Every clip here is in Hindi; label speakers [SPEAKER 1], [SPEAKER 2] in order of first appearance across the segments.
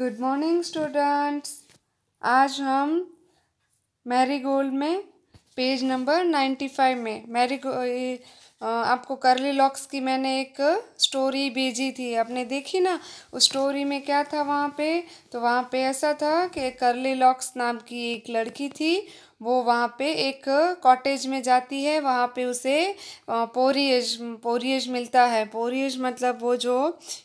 [SPEAKER 1] गुड मॉर्निंग स्टूडेंट्स आज हम मैरी गोल्ड में पेज नंबर नाइन्टी फाइव में मैरी आपको करली लॉक्स की मैंने एक स्टोरी भेजी थी आपने देखी ना उस स्टोरी में क्या था वहाँ पे तो वहाँ पे ऐसा था कि करली लॉक्स नाम की एक लड़की थी वो वहाँ पे एक कॉटेज में जाती है वहाँ पे उसे पोरियज पोरियज मिलता है पोरियज मतलब वो जो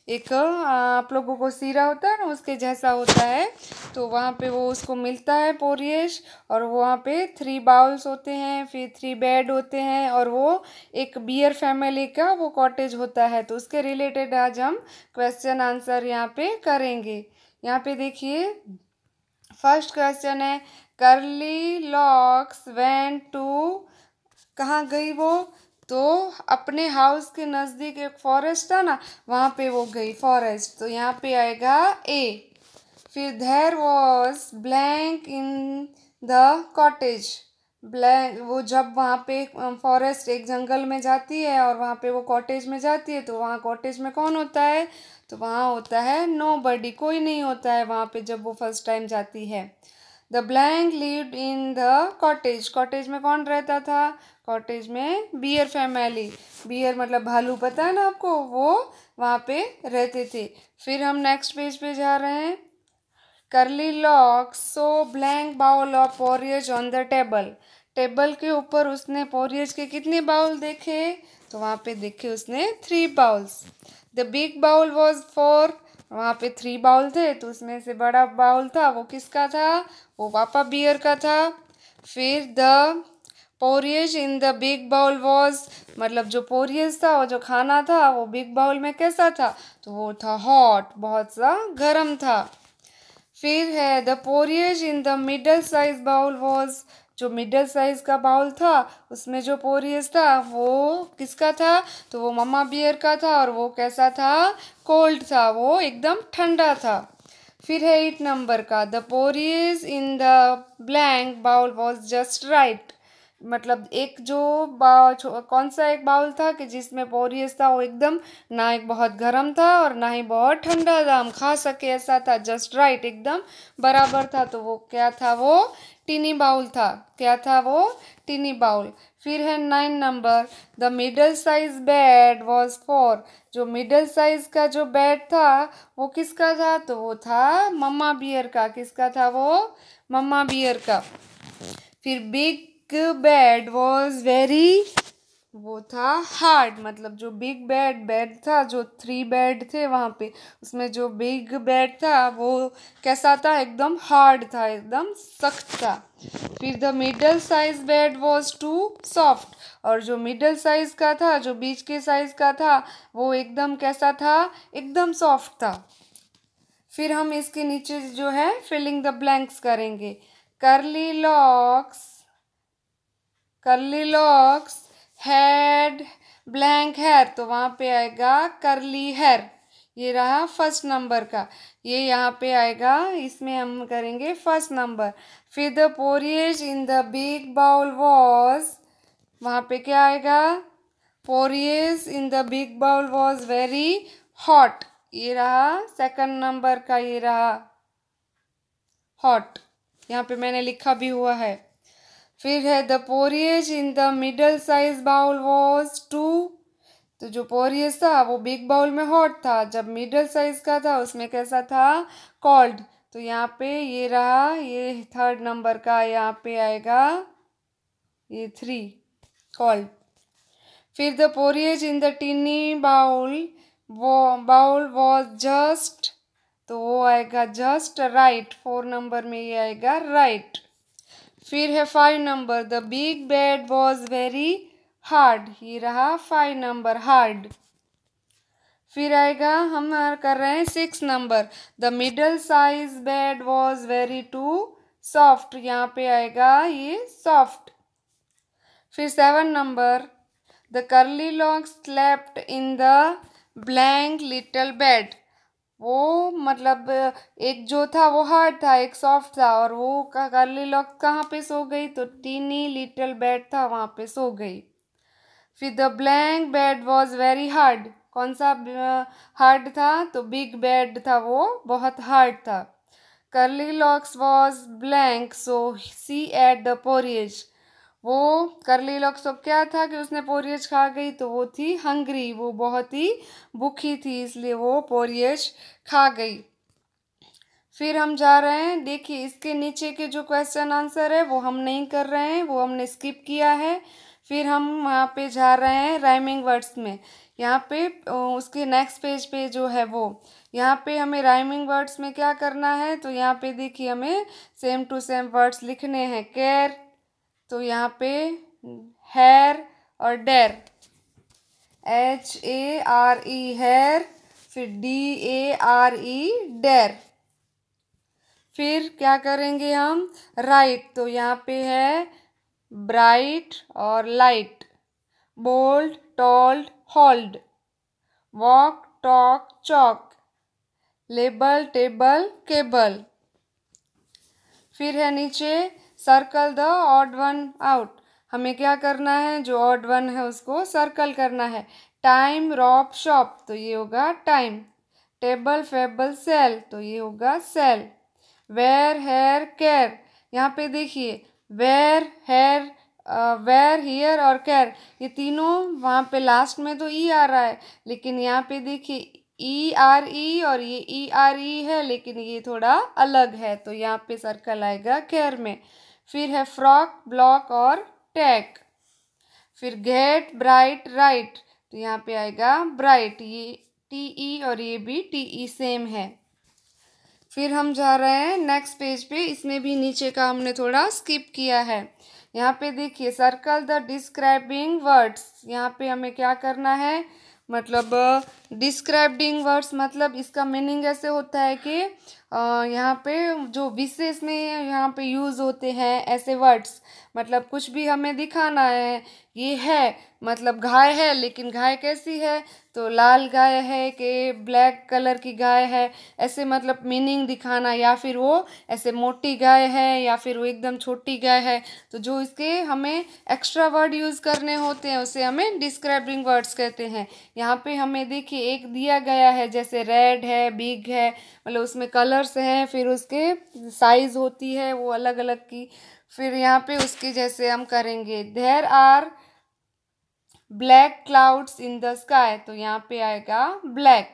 [SPEAKER 1] एक आप लोगों को सीरा होता है ना उसके जैसा होता है तो वहाँ पे वो उसको मिलता है पोरियज और वहाँ पे थ्री बाउल्स होते हैं फिर थ्री बेड होते हैं और वो एक बियर फैमिली का वो कॉटेज होता है तो उसके रिलेटेड आज हम क्वेश्चन आंसर यहाँ पे करेंगे यहाँ पे देखिए फर्स्ट क्वेश्चन है करली लॉक्स वैन टू कहाँ गई वो तो अपने हाउस के नज़दीक एक फॉरेस्ट था ना वहाँ पे वो गई फॉरेस्ट तो यहाँ पे आएगा ए फिर there was blank in the cottage blank वो जब वहाँ पे फॉरेस्ट एक जंगल में जाती है और वहाँ पे वो कॉटेज में जाती है तो वहाँ कॉटेज में कौन होता है तो वहाँ होता है नो बडी कोई नहीं होता है वहाँ पे जब वो फर्स्ट टाइम जाती है the blank lived in the cottage cottage में कौन रहता था कॉटेज में बियर फैमिली बियर मतलब भालू पता है ना आपको वो वहाँ पे रहते थे फिर हम नेक्स्ट पेज पे जा रहे हैं Curly Lock so blank bowl of porridge on the table table के ऊपर उसने पोरियज के कितने बाउल देखे तो वहाँ पे देखे उसने three bowls the big bowl was for वहाँ पे थ्री बाउल थे तो उसमें से बड़ा बाउल था वो किसका था वो पापा बियर का था फिर the porridge in the big bowl was मतलब जो पोरियज था वो जो खाना था वो बिग बाउल में कैसा था तो वो था हॉट बहुत सा गर्म था फिर है the porridge in the middle size bowl was जो मिडल साइज़ का बाउल था उसमें जो पोरियस था वो किसका था तो वो मम्मा बियर का था और वो कैसा था कोल्ड था वो एकदम ठंडा था फिर है एट नंबर का the porridge in the blank bowl was just right मतलब एक जो कौन सा एक बाउल था कि जिसमें पोरियस था वो एकदम ना एक बहुत गर्म था और ना ही बहुत ठंडा था हम खा सके ऐसा था जस्ट राइट एकदम बराबर था तो वो क्या था वो टिनी बाउल था क्या था वो टिनी बाउल फिर है nine number the middle size bed was for जो मिडल साइज का जो बेड था वो किसका था तो वो था मम्मा बियर का किसका था वो मम्मा बियर का फिर बिग बेड वॉज वेरी वो था हार्ड मतलब जो बिग बेड बेड था जो थ्री बेड थे वहाँ पे उसमें जो बिग बेड था वो कैसा था एकदम हार्ड था एकदम सख्त था फिर the middle size bed was too soft और जो मिडल साइज का था जो बीच के साइज का था वो एकदम कैसा था एकदम सॉफ्ट था फिर हम इसके नीचे जो है फिलिंग द ब्लैंक्स करेंगे करली लॉक्स करली लॉक्स हैड ब्लैंक हेयर तो वहाँ पे आएगा करली हेयर ये रहा फर्स्ट नंबर का ये यहाँ पे आएगा इसमें हम करेंगे फर्स्ट नंबर फिर the porridge in the big bowl was वहाँ पे क्या आएगा porridge in the big bowl was very hot ये रहा सेकंड नंबर का ये रहा हॉट यहाँ पे मैंने लिखा भी हुआ है फिर है the porridge in the middle size bowl was too तो जो पोरियज था वो बिग बाउल में हॉट था जब मिडल साइज का था उसमें कैसा था कॉल्ड तो यहाँ पे ये रहा ये थर्ड नंबर का यहाँ पे आएगा ये थ्री कॉल्ड फिर the porridge in the tiny bowl वो बाउल वॉज जस्ट तो वो आएगा जस्ट राइट फोर नंबर में ये आएगा राइट right. फिर है five number the big bed was very hard ये रहा फाइव नंबर हार्ड फिर आएगा हम कर रहे हैं six number the middle size bed was very too soft यहाँ पे आएगा ये सॉफ्ट फिर seven number the Curly long slept in the blank little bed वो मतलब एक जो था वो हार्ड था एक सॉफ्ट था और वो कार्ली लॉक कहाँ पे सो गई तो टीनी लिटिल बेड था वहाँ पे सो गई फिर the blank bed was very hard कौन सा हार्ड था तो बिग बेड था वो बहुत हार्ड था Curly Locks was blank so she ate the porridge वो करली लॉक्स तो क्या था कि उसने पोरियज खा गई तो वो थी हंगरी वो बहुत ही भूखी थी इसलिए वो पोरियज खा गई फिर हम जा रहे हैं देखिए इसके नीचे के जो क्वेश्चन आंसर है वो हम नहीं कर रहे हैं वो हमने स्किप किया है फिर हम वहाँ पे जा रहे हैं राइमिंग वर्ड्स में यहाँ पे उसके नेक्स्ट पेज पे जो है वो यहाँ पे हमें राइमिंग वर्ड्स में क्या करना है तो यहाँ पे देखिए हमें सेम टू सेम वर्ड्स लिखने हैं केयर तो यहाँ पे हैर और dare H A R E hare फिर D A R E dare फिर क्या करेंगे हम राइट तो यहाँ पे है ब्राइट और light bold told hold walk talk chalk label table cable फिर है नीचे circle the odd one out हमें क्या करना है जो ऑड वन है उसको सर्कल करना है टाइम रॉप शॉप तो ये होगा टाइम टेबल फेबल सेल तो ये होगा सेल वेयर हेयर केयर यहाँ पे देखिए वेयर हेयर वेयर हेयर और केयर ये तीनों वहाँ पे लास्ट में तो ई e आ रहा है लेकिन यहाँ पे देखिए ई आर ई और ये ई आर ई है लेकिन ये थोड़ा अलग है तो यहाँ पे सर्कल आएगा केयर में फिर है फ्रॉक ब्लॉक और टैक फिर गेट ब्राइट राइट तो यहाँ पे आएगा ब्राइट ये टी ई e और ये भी टी ई सेम है फिर हम जा रहे हैं नेक्स्ट पेज पे इसमें भी नीचे का हमने थोड़ा स्किप किया है यहाँ पे देखिए सर्कल द डिस्क्राइबिंग वर्ड्स यहाँ पे हमें क्या करना है मतलब डिस्क्राइबिंग वर्ड्स मतलब इसका मीनिंग ऐसे होता है कि यहाँ पे जो विशेष में यहाँ पे यूज़ होते हैं ऐसे वर्ड्स मतलब कुछ भी हमें दिखाना है ये है मतलब गाय है लेकिन गाय कैसी है तो लाल गाय है कि ब्लैक कलर की गाय है ऐसे मतलब मीनिंग दिखाना या फिर वो ऐसे मोटी गाय है या फिर वो एकदम छोटी गाय है तो जो इसके हमें एक्स्ट्रा वर्ड यूज़ करने होते हैं उसे हमें डिस्क्राइबिंग वर्ड्स कहते हैं यहाँ पे हमें देखिए देखिए एक दिया गया है जैसे रेड है बिग है मतलब उसमें कलर्स हैं फिर उसके साइज़ होती है वो अलग अलग की फिर यहाँ पे उसके जैसे हम करेंगे there are black clouds in the sky तो यहाँ पे आएगा ब्लैक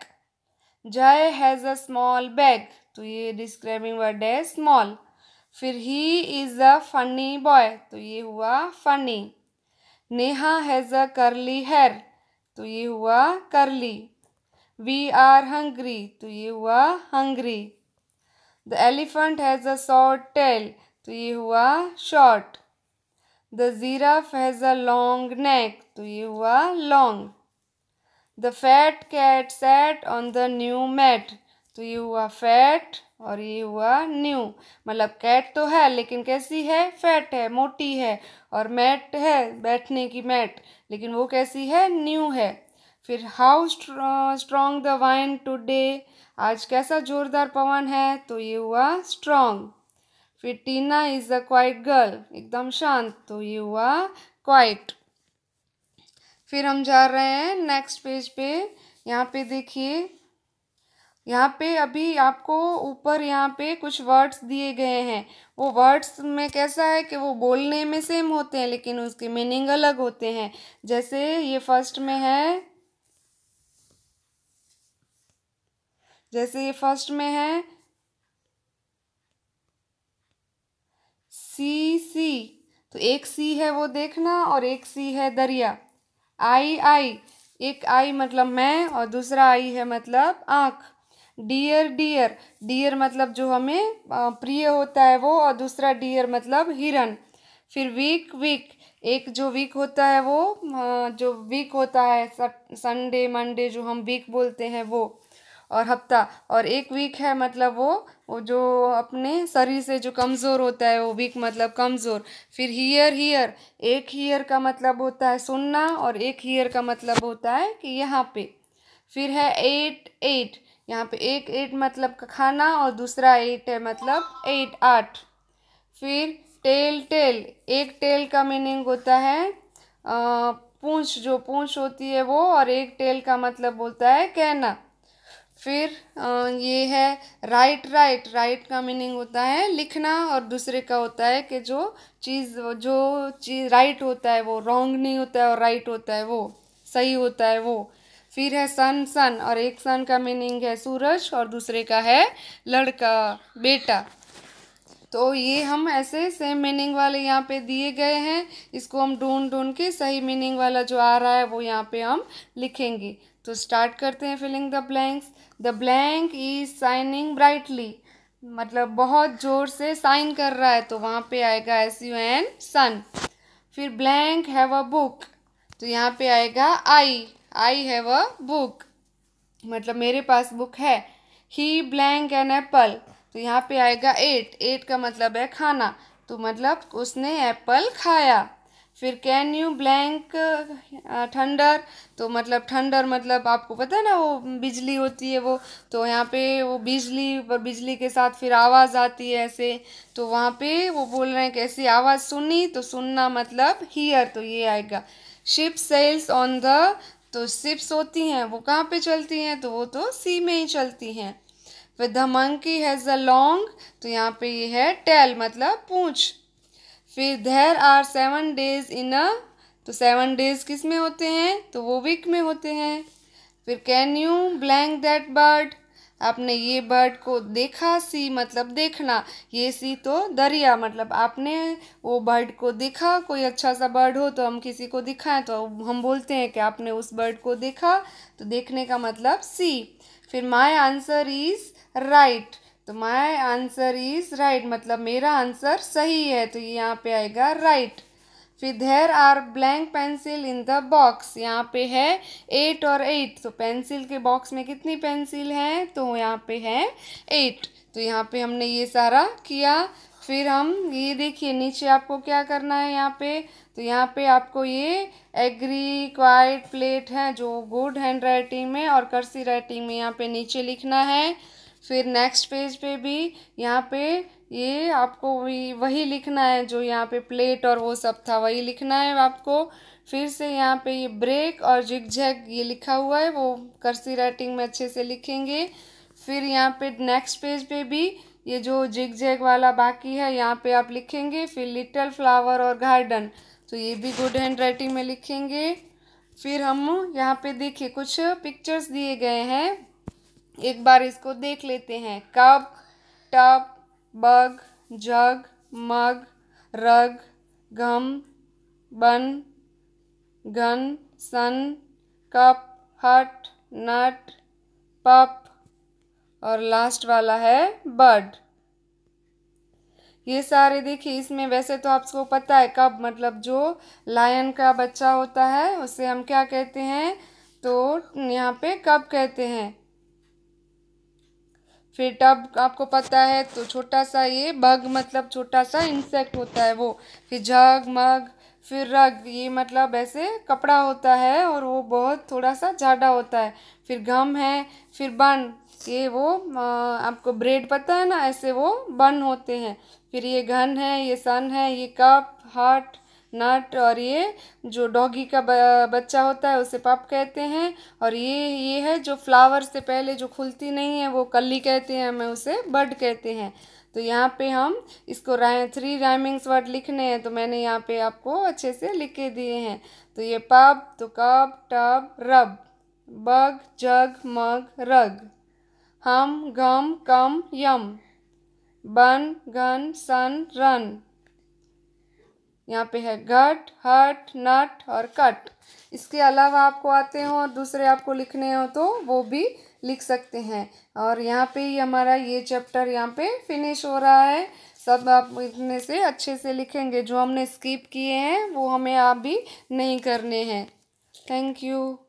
[SPEAKER 1] जय हैज़ अ स्मॉल बैग तो ये डिस्क्राइबिंग वर्ड है स्मॉल फिर he is a funny boy तो ये हुआ funny Neha has a curly hair तो ये हुआ करली वी आर हंग्री तो ये हुआ hungry the elephant has a short tail तो ये हुआ short the giraffe has a long neck तो ये हुआ long the fat cat sat on the new mat तो ये हुआ फैट और ये हुआ न्यू मतलब कैट तो है लेकिन कैसी है फैट है मोटी है और मैट है बैठने की मैट लेकिन वो कैसी है न्यू है फिर how strong the wind today आज कैसा जोरदार पवन है तो ये हुआ स्ट्रॉन्ग फिर Tina is a quiet girl एकदम शांत तो ये हुआ क्वाइट फिर हम जा रहे हैं नेक्स्ट पेज पे यहाँ पे देखिए यहाँ पे अभी आपको ऊपर यहाँ पे कुछ वर्ड्स दिए गए हैं वो वर्ड्स में कैसा है कि वो बोलने में सेम होते हैं लेकिन उसके मीनिंग अलग होते हैं जैसे ये फर्स्ट में है जैसे ये फर्स्ट में है सी सी तो एक सी है वो देखना और एक सी है दरिया आई आई एक आई मतलब मैं और दूसरा आई है मतलब आँख डियर डियर डियर मतलब जो हमें प्रिय होता है वो और दूसरा डियर मतलब हिरन फिर वीक वीक एक जो वीक होता है वो जो वीक होता है संडे मंडे जो हम वीक बोलते हैं वो और हफ्ता और एक वीक है मतलब वो वो जो अपने शरीर से जो कमज़ोर होता है वो वीक मतलब कमज़ोर फिर हीयर हीयर एक हीयर का मतलब होता है सुनना और एक हीयर का मतलब होता है कि यहाँ पे फिर है एट एट यहाँ पे एक एट मतलब खाना और दूसरा एट है मतलब एट आठ फिर टेल टेल एक टेल का मीनिंग होता है पूंछ जो पूंछ होती है वो और एक टेल का मतलब बोलता है कहना फिर ये है राइट राइट राइट का मीनिंग होता है लिखना और दूसरे का होता है कि जो चीज़ जो चीज़ राइट होता है वो रॉन्ग नहीं होता है और राइट होता है वो सही होता है वो फिर है सन सन और एक सन का मीनिंग है सूरज और दूसरे का है लड़का बेटा तो ये हम ऐसे सेम मीनिंग वाले यहाँ पे दिए गए हैं इसको हम ढूंढ ढूंढ के सही मीनिंग वाला जो आ रहा है वो यहाँ पे हम लिखेंगे तो स्टार्ट करते हैं filling the blanks the blank is shining brightly मतलब बहुत ज़ोर से साइन कर रहा है तो वहाँ पे आएगा एस यू एन सन फिर ब्लैंक हैव अ बुक तो यहाँ पे आएगा आई आई हैव अ बुक मतलब मेरे पास बुक है ही ब्लैंक एन एप्पल तो यहाँ पे आएगा एट एट का मतलब है खाना तो मतलब उसने एप्पल खाया फिर कैन यू ब्लैंक ठंडर तो मतलब ठंडर मतलब आपको पता है ना वो बिजली होती है वो तो यहाँ पे वो बिजली पर बिजली के साथ फिर आवाज़ आती है ऐसे तो वहाँ पे वो बोल रहे हैं कैसी आवाज़ सुनी तो सुनना मतलब हीयर तो ये आएगा शिप सेल्स ऑन द तो शिप्स होती हैं वो कहाँ पे चलती हैं तो वो तो सी में ही चलती हैं with the monkey has a long तो यहाँ पे ये है टेल मतलब पूछ फिर there are seven days in a तो सेवन डेज किस में होते हैं तो वो वीक में होते हैं फिर can you blank that bird आपने ये बर्ड को देखा सी मतलब देखना ये सी तो दरिया मतलब आपने वो बर्ड को देखा कोई अच्छा सा बर्ड हो तो हम किसी को दिखाएं तो हम बोलते हैं कि आपने उस बर्ड को देखा तो देखने का मतलब सी फिर माय आंसर इज़ राइट तो माय आंसर इज राइट मतलब मेरा आंसर सही है तो ये यहाँ पे आएगा राइट फिर there are blank pencil in the box यहाँ पे है एट और एट तो पेंसिल के बॉक्स में कितनी पेंसिल है तो यहाँ पे है एट तो यहाँ पे हमने ये सारा किया फिर हम ये देखिए नीचे आपको क्या करना है यहाँ पे तो यहाँ पे आपको ये एग्री क्वाइट प्लेट है जो गुड हैंड राइटिंग में और कर्सी राइटिंग में यहाँ पे नीचे लिखना है फिर नेक्स्ट पेज पे भी यहाँ पे ये आपको वही वही लिखना है जो यहाँ पे प्लेट और वो सब था वही लिखना है आपको फिर से यहाँ पे ये ब्रेक और जिग जैग ये लिखा हुआ है वो करसी राइटिंग में अच्छे से लिखेंगे फिर यहाँ पे नेक्स्ट पेज पे भी ये जो जिग जैग वाला बाकी है यहाँ पे आप लिखेंगे फिर लिटल फ्लावर और गार्डन तो ये भी गुड हैंड राइटिंग में लिखेंगे फिर हम यहाँ पे देखिए कुछ पिक्चर्स दिए गए हैं एक बार इसको देख लेते हैं कप टप बग जग मग रग घम बन घन सन कप हट नट पप और लास्ट वाला है बड ये सारे देखिए इसमें वैसे तो आपको पता है कब मतलब जो लायन का बच्चा होता है उसे हम क्या कहते हैं तो यहाँ पे कब कहते हैं फिर टब आपको पता है तो छोटा सा ये बग मतलब छोटा सा इंसेक्ट होता है वो फिर जग मग फिर रग ये मतलब ऐसे कपड़ा होता है और वो बहुत थोड़ा सा झाडा होता है फिर गम है फिर बन ये वो आपको ब्रेड पता है ना ऐसे वो बन होते हैं फिर ये घन है ये सन है ये कप हार्ट नट और ये जो डॉगी का बच्चा होता है उसे पप कहते हैं और ये ये है जो फ्लावर से पहले जो खुलती नहीं है वो कली कहते हैं हमें उसे बर्ड कहते हैं तो यहाँ पे हम इसको राय थ्री राइमिंग्स वर्ड लिखने हैं तो मैंने यहाँ पे आपको अच्छे से लिख के दिए हैं तो ये पब तो कब टब रब बग जग मग रग हम गम कम यम बन घन सन रन यहाँ पे है घट हट नट और कट इसके अलावा आपको आते हों और दूसरे आपको लिखने हो तो वो भी लिख सकते हैं और यहाँ पे ही हमारा ये चैप्टर यहाँ पे फिनिश हो रहा है सब आप इतने से अच्छे से लिखेंगे जो हमने स्किप किए हैं वो हमें आप भी नहीं करने हैं थैंक यू